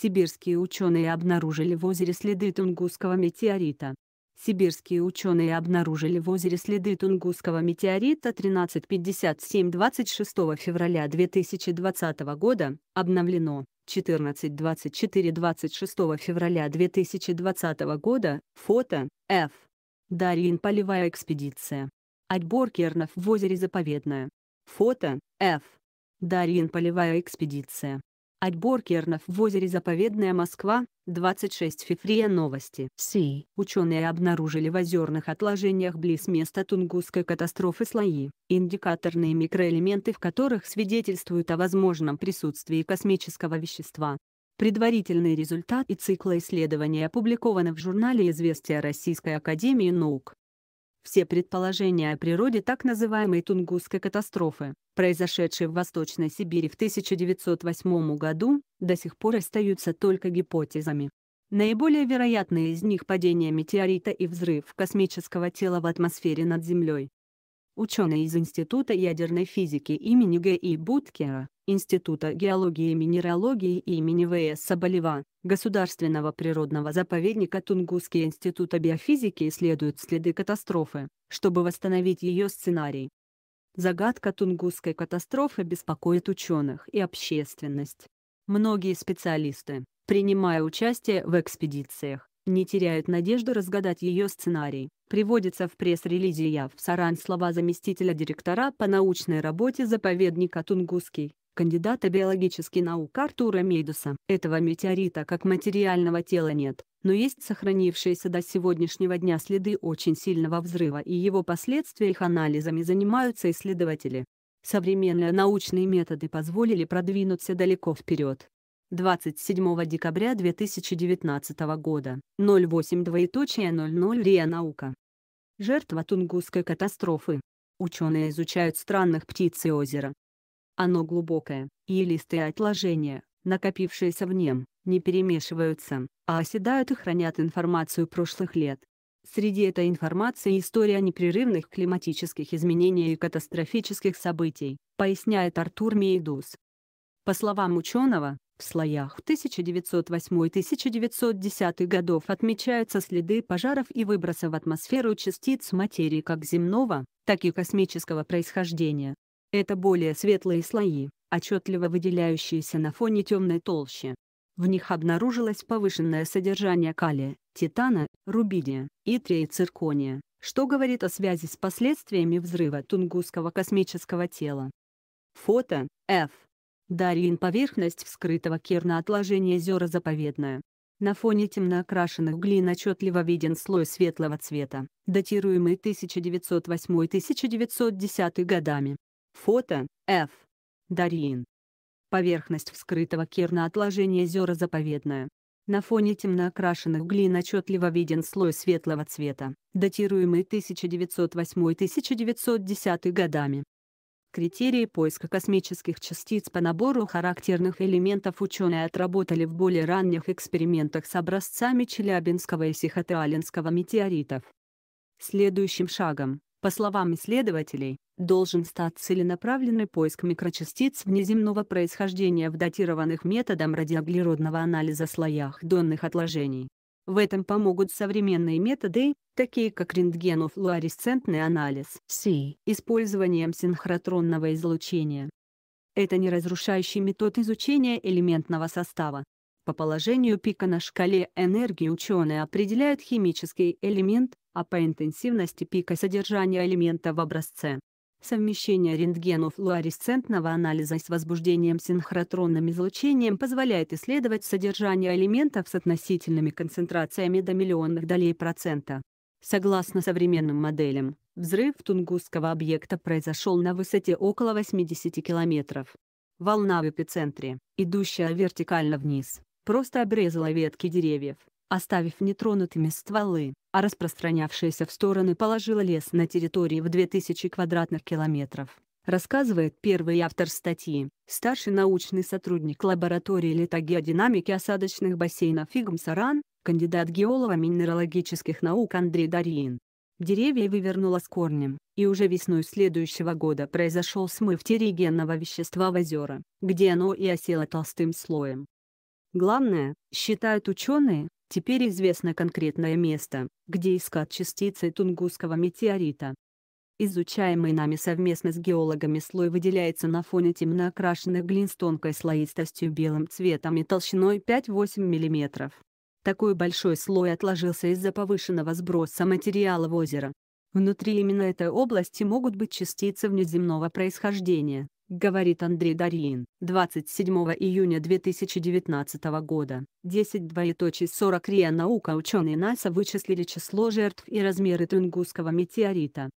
Сибирские ученые обнаружили в озере следы Тунгусского метеорита. Сибирские ученые обнаружили в озере следы Тунгусского метеорита 1357 26 февраля 2020 года, обновлено 1424 26 февраля 2020 года, фото, Ф. Дарьин полевая экспедиция. Отбор кернов в озере Заповедное. Фото, Ф. Дарьин полевая экспедиция. Отбор кернов в озере Заповедная Москва, 26 февраля новости. Си. Ученые обнаружили в озерных отложениях близ места Тунгусской катастрофы слои, индикаторные микроэлементы в которых свидетельствуют о возможном присутствии космического вещества. Предварительный результат и цикла исследований опубликованы в журнале «Известия Российской Академии Наук». Все предположения о природе так называемой Тунгусской катастрофы, произошедшей в Восточной Сибири в 1908 году, до сих пор остаются только гипотезами. Наиболее вероятные из них падение метеорита и взрыв космического тела в атмосфере над Землей. Ученые из Института ядерной физики имени Г.И. Буткера, Института геологии и минералогии имени В.С. Соболева, Государственного природного заповедника Тунгусский института биофизики исследуют следы катастрофы, чтобы восстановить ее сценарий. Загадка Тунгусской катастрофы беспокоит ученых и общественность. Многие специалисты, принимая участие в экспедициях, не теряют надежды разгадать ее сценарий. Приводится в пресс-релизе яв в Саран слова заместителя директора по научной работе заповедника Тунгусский, кандидата биологических наук Артура Мейдуса. Этого метеорита как материального тела нет, но есть сохранившиеся до сегодняшнего дня следы очень сильного взрыва и его последствия их анализами занимаются исследователи. Современные научные методы позволили продвинуться далеко вперед. 27 декабря 2019 года, 08 двоеточие РИА Наука. Жертва Тунгусской катастрофы. Ученые изучают странных птиц и озеро. Оно глубокое, и листые отложения, накопившиеся в нем, не перемешиваются, а оседают и хранят информацию прошлых лет. Среди этой информации история непрерывных климатических изменений и катастрофических событий, поясняет Артур Мейдус. По словам ученого, в слоях в 1908-1910 годов отмечаются следы пожаров и выброса в атмосферу частиц материи как земного, так и космического происхождения. Это более светлые слои, отчетливо выделяющиеся на фоне темной толщи. В них обнаружилось повышенное содержание калия, титана, рубидия, итрия и циркония, что говорит о связи с последствиями взрыва Тунгусского космического тела. Фото F. Дарьин поверхность вскрытого керна отложения зера заповедная. На фоне темно окрашенных глин отчетливо виден слой светлого цвета, датируемый 1908-1910 годами. Фото F. Дарьин. Поверхность вскрытого керна отложения зера заповедная. На фоне темно окрашенных глин отчетливо виден слой светлого цвета, датируемый 1908-1910 годами. Критерии поиска космических частиц по набору характерных элементов ученые отработали в более ранних экспериментах с образцами Челябинского и Сихотеалинского метеоритов. Следующим шагом, по словам исследователей, должен стать целенаправленный поиск микрочастиц внеземного происхождения в датированных методом радиоуглеродного анализа слоях донных отложений. В этом помогут современные методы, такие как рентгенофлуоресцентный анализ с использованием синхротронного излучения. Это не разрушающий метод изучения элементного состава. По положению пика на шкале энергии ученые определяют химический элемент, а по интенсивности пика содержания элемента в образце Совмещение рентгенов луаресцентного анализа с возбуждением синхротронным излучением позволяет исследовать содержание элементов с относительными концентрациями до миллионных долей процента. Согласно современным моделям, взрыв Тунгусского объекта произошел на высоте около 80 километров. Волна в эпицентре, идущая вертикально вниз, просто обрезала ветки деревьев оставив нетронутыми стволы, а распространявшаяся в стороны положила лес на территории в 2000 квадратных километров. Рассказывает первый автор статьи, старший научный сотрудник лаборатории литогеодинамики осадочных бассейнов Игм Саран, кандидат геолога минералогических наук Андрей Дарьин. Деревья вывернуло с корнем, и уже весной следующего года произошел смыв терригенного вещества в озера, где оно и осело толстым слоем. Главное, считают ученые, Теперь известно конкретное место, где искать частицы Тунгусского метеорита. Изучаемый нами совместно с геологами слой выделяется на фоне темно окрашенных глин с тонкой слоистостью белым цветом и толщиной 5-8 мм. Такой большой слой отложился из-за повышенного сброса материала в озеро. Внутри именно этой области могут быть частицы внеземного происхождения, говорит Андрей Дарьин, 27 июня 2019 года. 10 двоеточий 40 РИА наука ученые НАСА вычислили число жертв и размеры Тунгусского метеорита.